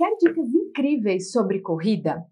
Quer dicas incríveis sobre corrida?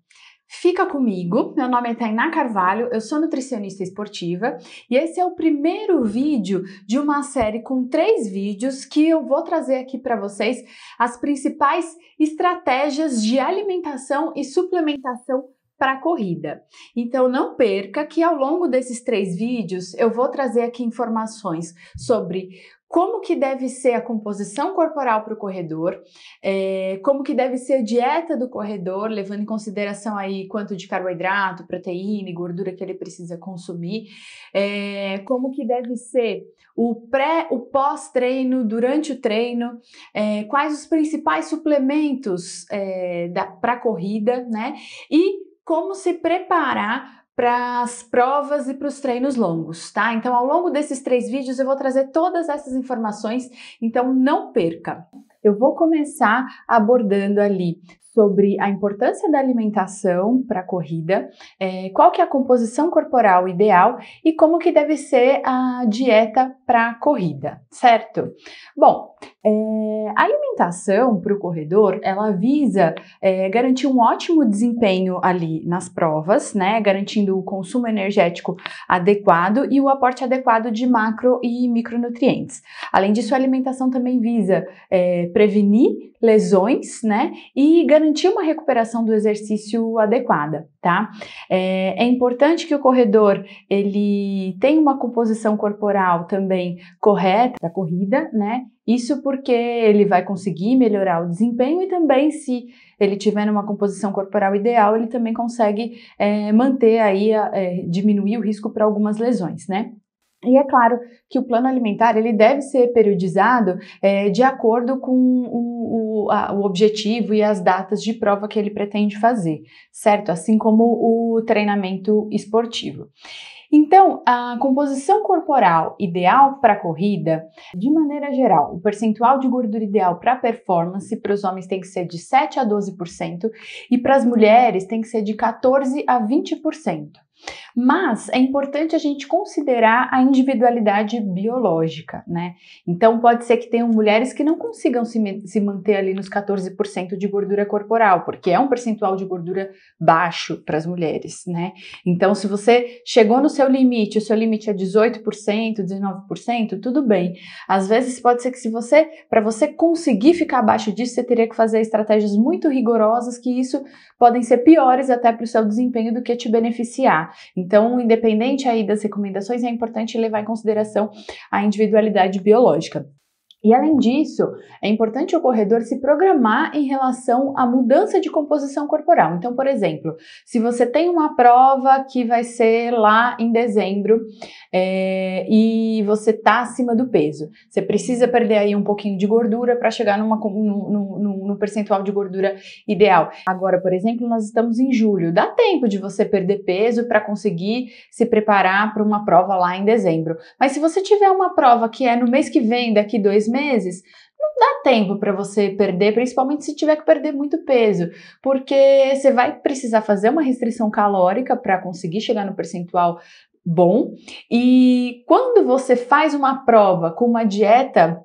Fica comigo, meu nome é Tainá Carvalho, eu sou nutricionista esportiva e esse é o primeiro vídeo de uma série com três vídeos que eu vou trazer aqui para vocês as principais estratégias de alimentação e suplementação para corrida. Então não perca que ao longo desses três vídeos eu vou trazer aqui informações sobre como que deve ser a composição corporal para o corredor, é, como que deve ser a dieta do corredor, levando em consideração aí quanto de carboidrato, proteína e gordura que ele precisa consumir, é, como que deve ser o pré, o pós-treino, durante o treino, é, quais os principais suplementos é, para a corrida, né? E como se preparar para as provas e para os treinos longos, tá? Então, ao longo desses três vídeos, eu vou trazer todas essas informações, então não perca! eu vou começar abordando ali sobre a importância da alimentação para a corrida, é, qual que é a composição corporal ideal e como que deve ser a dieta para a corrida, certo? Bom, é, a alimentação para o corredor, ela visa é, garantir um ótimo desempenho ali nas provas, né, garantindo o consumo energético adequado e o aporte adequado de macro e micronutrientes. Além disso, a alimentação também visa prevenir lesões, né, e garantir uma recuperação do exercício adequada, tá? É, é, importante que o corredor ele tenha uma composição corporal também correta da corrida, né? Isso porque ele vai conseguir melhorar o desempenho e também se ele tiver uma composição corporal ideal, ele também consegue é, manter aí, a, é, diminuir o risco para algumas lesões, né? E é claro que o plano alimentar ele deve ser periodizado é, de acordo com o, o, a, o, objetivo e as datas de prova que ele pretende fazer, certo? Assim como o treinamento esportivo. Então, a composição corporal ideal para a corrida, de maneira geral, o percentual de gordura ideal para performance para os homens tem que ser de 7 a 12% e para as mulheres tem que ser de 14 a 20%. Mas é importante a gente considerar a individualidade biológica, né? Então pode ser que tenham mulheres que não consigam se, se manter ali nos 14% de gordura corporal, porque é um percentual de gordura baixo para as mulheres, né? Então se você chegou no seu limite, o seu limite é 18%, 19%, tudo bem. Às vezes pode ser que se você, para você conseguir ficar abaixo disso, você teria que fazer estratégias muito rigorosas que isso podem ser piores até para o seu desempenho do que te beneficiar. Então, independente aí das recomendações, é importante levar em consideração a individualidade biológica. E além disso, é importante o corredor se programar em relação à mudança de composição corporal. Então, por exemplo, se você tem uma prova que vai ser lá em dezembro é, e você está acima do peso, você precisa perder aí um pouquinho de gordura para chegar numa, num, num, num percentual de gordura ideal. Agora, por exemplo, nós estamos em julho, dá tempo de você perder peso para conseguir se preparar para uma prova lá em dezembro. Mas se você tiver uma prova que é no mês que vem, daqui dois meses, não dá tempo para você perder, principalmente se tiver que perder muito peso, porque você vai precisar fazer uma restrição calórica para conseguir chegar no percentual bom. E quando você faz uma prova com uma dieta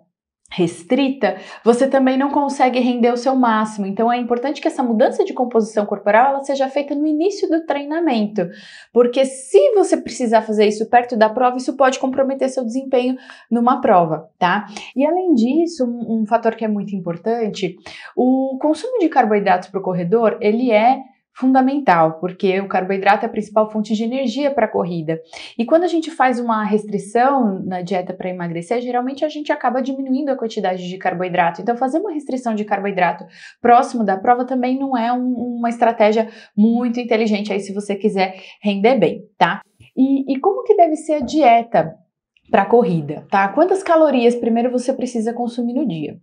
restrita, você também não consegue render o seu máximo. Então é importante que essa mudança de composição corporal ela seja feita no início do treinamento, porque se você precisar fazer isso perto da prova, isso pode comprometer seu desempenho numa prova, tá? E além disso, um, um fator que é muito importante, o consumo de carboidratos para o corredor, ele é fundamental, porque o carboidrato é a principal fonte de energia para a corrida. E quando a gente faz uma restrição na dieta para emagrecer, geralmente a gente acaba diminuindo a quantidade de carboidrato. Então, fazer uma restrição de carboidrato próximo da prova também não é um, uma estratégia muito inteligente aí se você quiser render bem, tá? E, e como que deve ser a dieta para corrida, tá? Quantas calorias primeiro você precisa consumir no dia?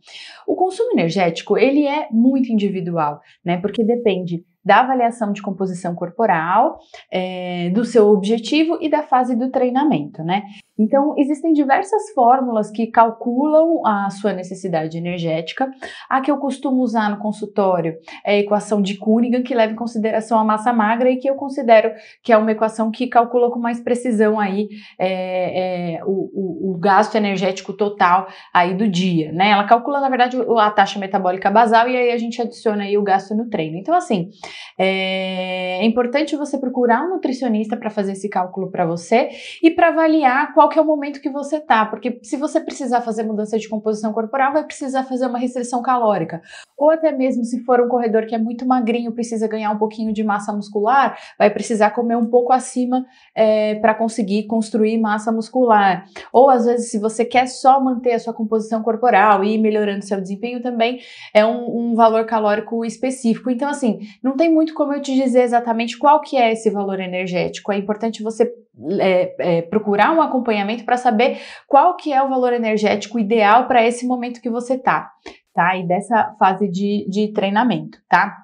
O consumo energético, ele é muito individual, né? Porque depende da avaliação de composição corporal, é, do seu objetivo e da fase do treinamento, né? Então, existem diversas fórmulas que calculam a sua necessidade energética. A que eu costumo usar no consultório é a equação de Cunningham, que leva em consideração a massa magra e que eu considero que é uma equação que calcula com mais precisão aí é, é, o, o, o, gasto energético total aí do dia, né? Ela calcula, na verdade, a taxa metabólica basal e aí a gente adiciona aí o gasto no treino. Então, assim, é, é importante você procurar um nutricionista para fazer esse cálculo para você e para avaliar qual que é o momento que você tá, porque se você precisar fazer mudança de composição corporal, vai precisar fazer uma restrição calórica. Ou até mesmo se for um corredor que é muito magrinho, precisa ganhar um pouquinho de massa muscular, vai precisar comer um pouco acima é, para conseguir construir massa muscular. Ou às vezes, se você quer só manter a sua composição corporal e ir melhorando seu desempenho, também é um, um valor calórico específico. Então, assim, não tem muito como eu te dizer exatamente qual que é esse valor energético. É importante você é, é, procurar um acompanhamento para saber qual que é o valor energético ideal para esse momento que você está, tá? E dessa fase de, de treinamento, tá?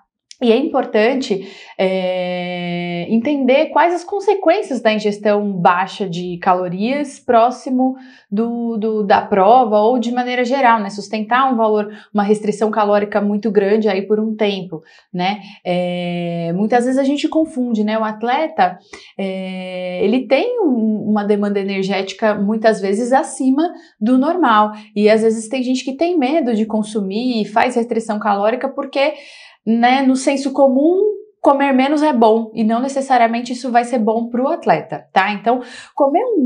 E é importante é, entender quais as consequências da ingestão baixa de calorias próximo do, do, da prova ou de maneira geral, né? Sustentar um valor, uma restrição calórica muito grande aí por um tempo, né? É, muitas vezes a gente confunde, né? O atleta, é, ele tem um, uma demanda energética muitas vezes acima do normal e às vezes tem gente que tem medo de consumir e faz restrição calórica porque né, no senso comum, comer menos é bom e não necessariamente isso vai ser bom para o atleta, tá? Então, comer um,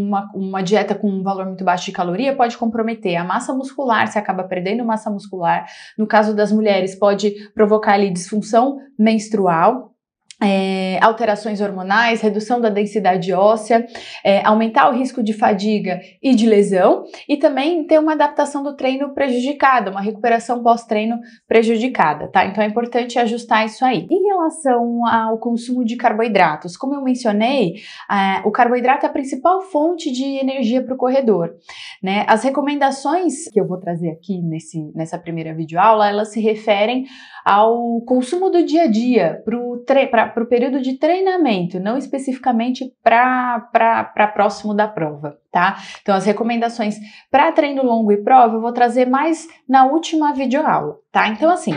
um, uma, uma, dieta com um valor muito baixo de caloria pode comprometer a massa muscular, se acaba perdendo massa muscular. No caso das mulheres, pode provocar ali disfunção menstrual. É, alterações hormonais, redução da densidade óssea, é, aumentar o risco de fadiga e de lesão, e também ter uma adaptação do treino prejudicada, uma recuperação pós-treino prejudicada, tá? Então é importante ajustar isso aí. Em relação ao consumo de carboidratos, como eu mencionei, é, o carboidrato é a principal fonte de energia para o corredor, né? As recomendações que eu vou trazer aqui nesse, nessa primeira videoaula, elas se referem ao consumo do dia a dia, para o período de treinamento, não especificamente para próximo da prova, tá? Então, as recomendações para treino longo e prova eu vou trazer mais na última videoaula, tá? Então, assim,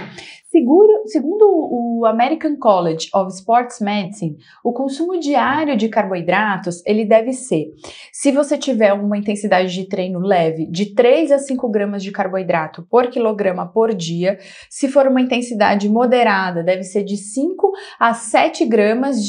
Seguro, segundo o American College of Sports Medicine, o consumo diário de carboidratos ele deve ser, se você tiver uma intensidade de treino leve, de 3 a 5 gramas de carboidrato por quilograma por dia. Se for uma intensidade moderada, deve ser de 5 a 7 gramas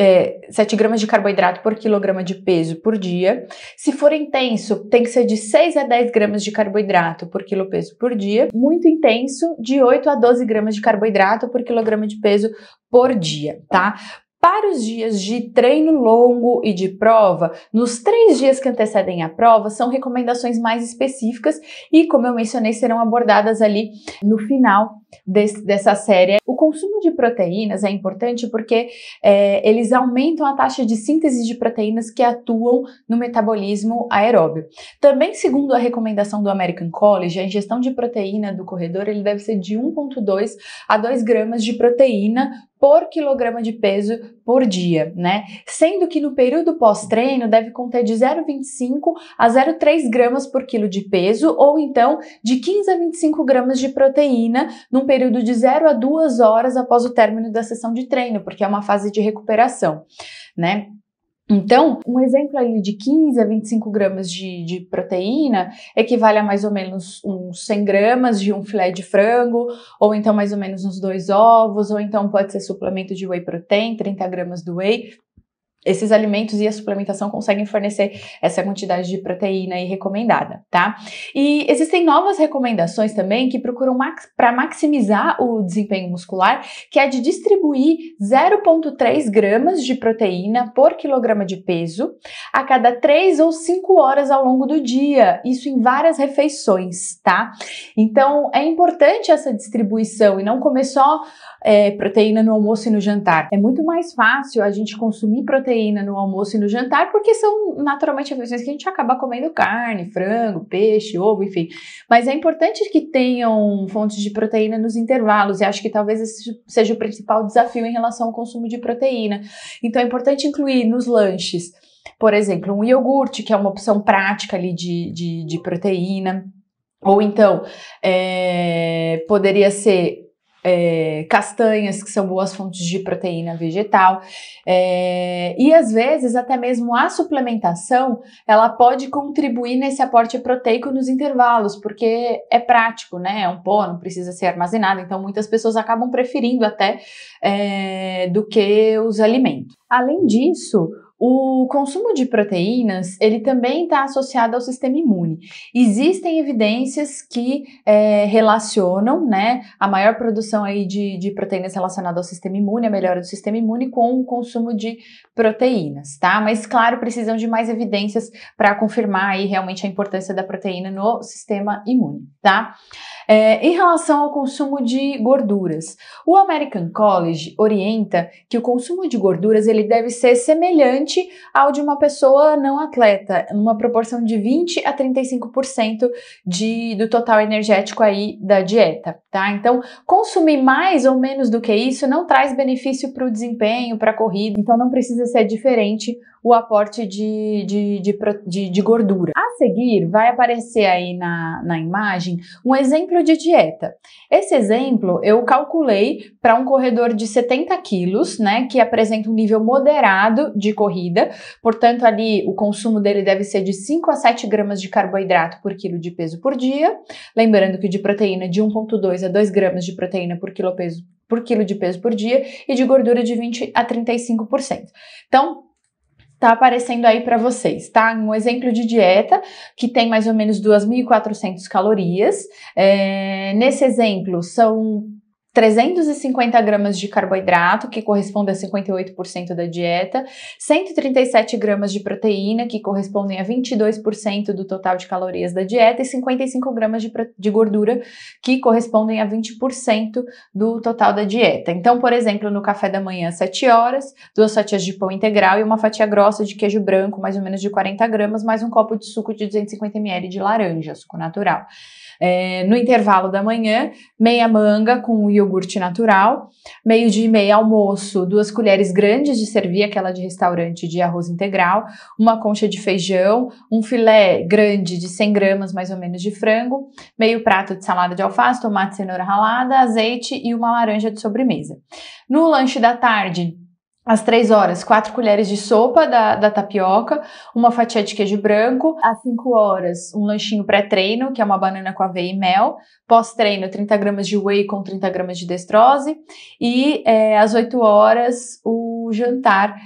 é, 7 gramas de carboidrato por quilograma de peso por dia. Se for intenso, tem que ser de 6 a 10 gramas de carboidrato por quilo peso por dia. Muito intenso, de 8 a 12 gramas de carboidrato por quilograma de peso por dia, tá? Para os dias de treino longo e de prova, nos três dias que antecedem a prova, são recomendações mais específicas e, como eu mencionei, serão abordadas ali no final desse, dessa série. O consumo de proteínas é importante porque é, eles aumentam a taxa de síntese de proteínas que atuam no metabolismo aeróbio. Também, segundo a recomendação do American College, a ingestão de proteína do corredor ele deve ser de 1,2 a 2 gramas de proteína por quilograma de peso por dia, né? Sendo que no período pós-treino deve conter de 0,25 a 0,3 gramas por quilo de peso ou então de 15 a 25 gramas de proteína no num período de 0 a 2 horas após o término da sessão de treino, porque é uma fase de recuperação, né? Então, um exemplo ali de 15 a 25 gramas de, de, proteína equivale a mais ou menos uns 100 gramas de um filé de frango, ou então mais ou menos uns dois ovos, ou então pode ser suplemento de whey protein, 30 gramas do whey esses alimentos e a suplementação conseguem fornecer essa quantidade de proteína aí recomendada, tá? E existem novas recomendações também que procuram max para maximizar o desempenho muscular, que é de distribuir 0,3 gramas de proteína por quilograma de peso a cada 3 ou 5 horas ao longo do dia, isso em várias refeições, tá? Então é importante essa distribuição e não comer só é, proteína no almoço e no jantar. É muito mais fácil a gente consumir proteína no almoço e no jantar, porque são naturalmente refeições que a gente acaba comendo carne, frango, peixe, ovo, enfim. Mas é importante que tenham fontes de proteína nos intervalos, e acho que talvez esse seja o principal desafio em relação ao consumo de proteína. Então é importante incluir nos lanches, por exemplo, um iogurte, que é uma opção prática ali de, de, de proteína. Ou então, é, poderia ser é, castanhas, que são boas fontes de proteína vegetal. É, e às vezes, até mesmo a suplementação, ela pode contribuir nesse aporte proteico nos intervalos, porque é prático, né? É um pó, não precisa ser armazenado. Então, muitas pessoas acabam preferindo até é, do que os alimentos. Além disso, o consumo de proteínas ele também está associado ao sistema imune. Existem evidências que é, relacionam né, a maior produção aí de, de proteínas relacionada ao sistema imune, a melhora do sistema imune, com o consumo de proteínas, tá? Mas claro, precisam de mais evidências para confirmar aí realmente a importância da proteína no sistema imune, tá? É, em relação ao consumo de gorduras, o American College orienta que o consumo de gorduras ele deve ser semelhante ao de uma pessoa não atleta, numa proporção de 20 a 35% de, do total energético aí da dieta, tá? Então, consumir mais ou menos do que isso não traz benefício para o desempenho, para a corrida, então não precisa ser diferente o aporte de, de, de, de, de gordura. A seguir, vai aparecer aí na, na imagem um exemplo exemplo de dieta. Esse exemplo eu calculei para um corredor de 70 quilos, né, que apresenta um nível moderado de corrida, portanto, ali o consumo dele deve ser de 5 a 7 gramas de carboidrato por quilo de peso por dia. Lembrando que de proteína, de 1,2 a 2 gramas de proteína por quilo, peso, por quilo de peso por dia e de gordura de 20 a 35%. Então, tá aparecendo aí para vocês, tá? Um exemplo de dieta que tem mais ou menos 2.400 calorias. É, nesse exemplo, são 350 gramas de carboidrato, que corresponde a 58% da dieta, 137 gramas de proteína, que correspondem a 22% do total de calorias da dieta, e 55 gramas de, de gordura, que correspondem a 20% do total da dieta. Então, por exemplo, no café da manhã, 7 horas, duas fatias de pão integral e uma fatia grossa de queijo branco, mais ou menos de 40 gramas, mais um copo de suco de 250 ml de laranja, suco natural. É, no intervalo da manhã, meia manga com iogurte natural, meio dia e meia almoço, duas colheres grandes de servir, aquela de restaurante de arroz integral, uma concha de feijão, um filé grande de 100 gramas mais ou menos de frango, meio prato de salada de alface, tomate, cenoura ralada, azeite e uma laranja de sobremesa. No lanche da tarde, às três horas, quatro colheres de sopa da, da tapioca, uma fatia de queijo branco. Às cinco horas, um lanchinho pré-treino, que é uma banana com aveia e mel. Pós-treino, 30 gramas de whey com 30 gramas de destrose. E é, às oito horas, o jantar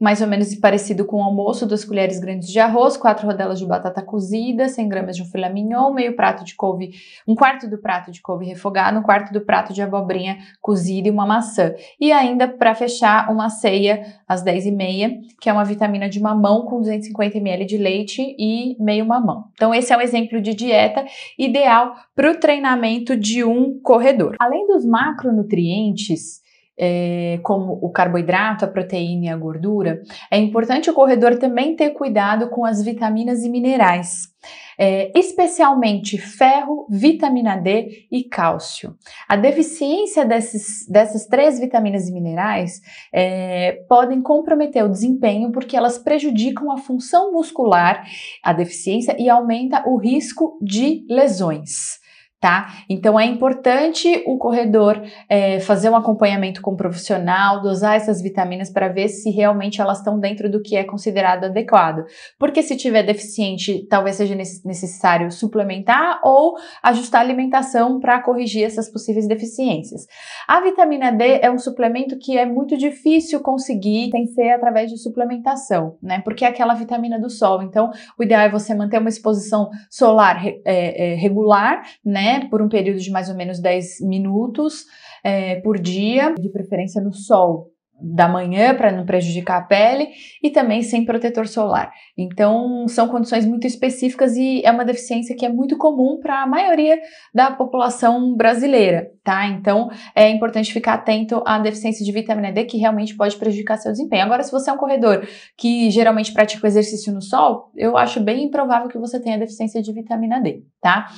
mais ou menos parecido com o almoço, duas colheres grandes de arroz, quatro rodelas de batata cozida, 100 gramas de um filé mignon, meio prato de couve, um quarto do prato de couve refogado, um quarto do prato de abobrinha cozida e uma maçã. E ainda, para fechar, uma ceia às 10 h 30 que é uma vitamina de mamão com 250 ml de leite e meio mamão. Então, esse é um exemplo de dieta ideal para o treinamento de um corredor. Além dos macronutrientes, é, como o carboidrato, a proteína e a gordura, é importante o corredor também ter cuidado com as vitaminas e minerais. É, especialmente ferro, vitamina D e cálcio. A deficiência desses, dessas três vitaminas e minerais é, podem comprometer o desempenho porque elas prejudicam a função muscular, a deficiência, e aumenta o risco de lesões. Tá? Então é importante o corredor é, fazer um acompanhamento com o um profissional, dosar essas vitaminas para ver se realmente elas estão dentro do que é considerado adequado. Porque se tiver deficiente, talvez seja necessário suplementar ou ajustar a alimentação para corrigir essas possíveis deficiências. A vitamina D é um suplemento que é muito difícil conseguir, tem que ser através de suplementação, né? Porque é aquela vitamina do sol. Então, o ideal é você manter uma exposição solar é, é, regular, né? Né, por um período de mais ou menos 10 minutos é, por dia, de preferência no sol da manhã para não prejudicar a pele e também sem protetor solar. Então, são condições muito específicas e é uma deficiência que é muito comum para a maioria da população brasileira, tá? Então, é importante ficar atento à deficiência de vitamina D que realmente pode prejudicar seu desempenho. Agora, se você é um corredor que geralmente pratica o exercício no sol, eu acho bem improvável que você tenha deficiência de vitamina D tá?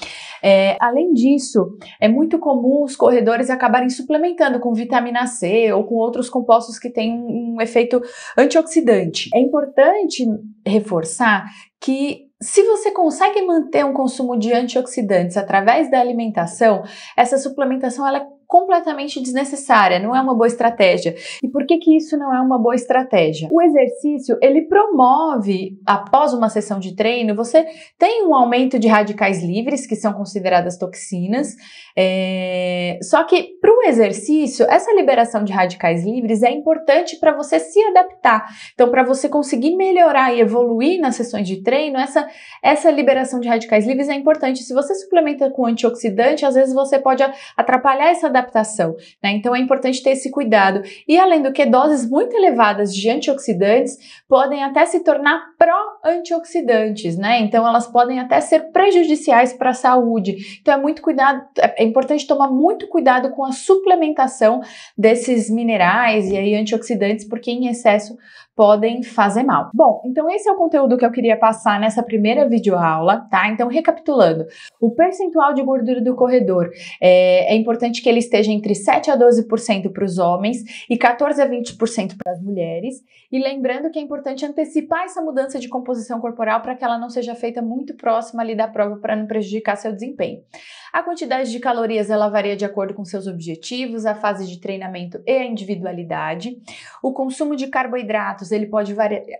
É, além disso, é muito comum os corredores acabarem suplementando com vitamina C ou com outros compostos que têm um efeito antioxidante. É importante reforçar que se você consegue manter um consumo de antioxidantes através da alimentação, essa suplementação ela é completamente desnecessária, não é uma boa estratégia. E por que que isso não é uma boa estratégia? O exercício, ele promove, após uma sessão de treino, você tem um aumento de radicais livres, que são consideradas toxinas, é... só que para o exercício, essa liberação de radicais livres é importante para você se adaptar. Então, para você conseguir melhorar e evoluir nas sessões de treino, essa, essa liberação de radicais livres é importante. Se você suplementa com antioxidante, às vezes você pode atrapalhar essa adaptação adaptação. Né? Então é importante ter esse cuidado. E além do que, doses muito elevadas de antioxidantes podem até se tornar pró-antioxidantes, né? Então elas podem até ser prejudiciais para a saúde. Então é muito cuidado, é, é importante tomar muito cuidado com a suplementação desses minerais e aí antioxidantes, porque em excesso podem fazer mal. Bom, então esse é o conteúdo que eu queria passar nessa primeira videoaula, tá? Então, recapitulando, o percentual de gordura do corredor é, é importante que ele esteja entre 7 a 12% para os homens e 14 a 20% para as mulheres. E lembrando que é importante antecipar essa mudança de composição corporal para que ela não seja feita muito próxima ali da prova para não prejudicar seu desempenho. A quantidade de calorias ela varia de acordo com seus objetivos, a fase de treinamento e a individualidade. O consumo de carboidratos carboidratos, ele pode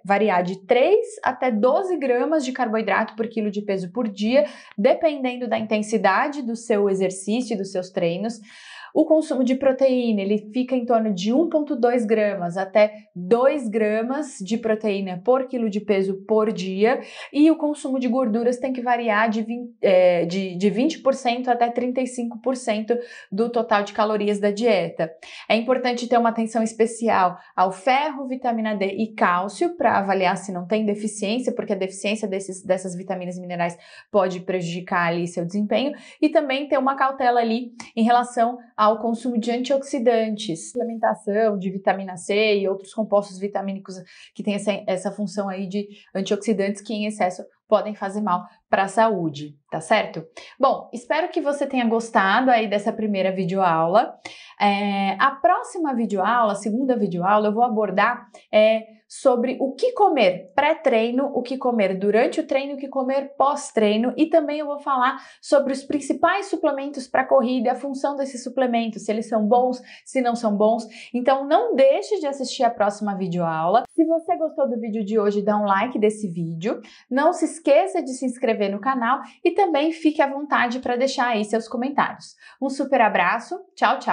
variar de 3 até 12 gramas de carboidrato por quilo de peso por dia, dependendo da intensidade do seu exercício e dos seus treinos. O consumo de proteína ele fica em torno de 1,2 gramas até 2 gramas de proteína por quilo de peso por dia e o consumo de gorduras tem que variar de 20%, é, de, de 20 até 35% do total de calorias da dieta. É importante ter uma atenção especial ao ferro, vitamina D e cálcio para avaliar se não tem deficiência, porque a deficiência desses, dessas vitaminas e minerais pode prejudicar ali seu desempenho e também ter uma cautela ali em relação ao consumo de antioxidantes, suplementação de vitamina C e outros compostos vitamínicos que têm essa, essa função aí de antioxidantes que em excesso podem fazer mal para a saúde, tá certo? Bom, espero que você tenha gostado aí dessa primeira videoaula. É, a próxima videoaula, a segunda videoaula, eu vou abordar é, sobre o que comer pré-treino, o que comer durante o treino, o que comer pós-treino e também eu vou falar sobre os principais suplementos para corrida, a função desses suplementos, se eles são bons, se não são bons. Então não deixe de assistir a próxima videoaula. Se você gostou do vídeo de hoje, dá um like desse vídeo. Não se esqueça de se inscrever inscrever no canal e também fique à vontade para deixar aí seus comentários. Um super abraço, tchau, tchau!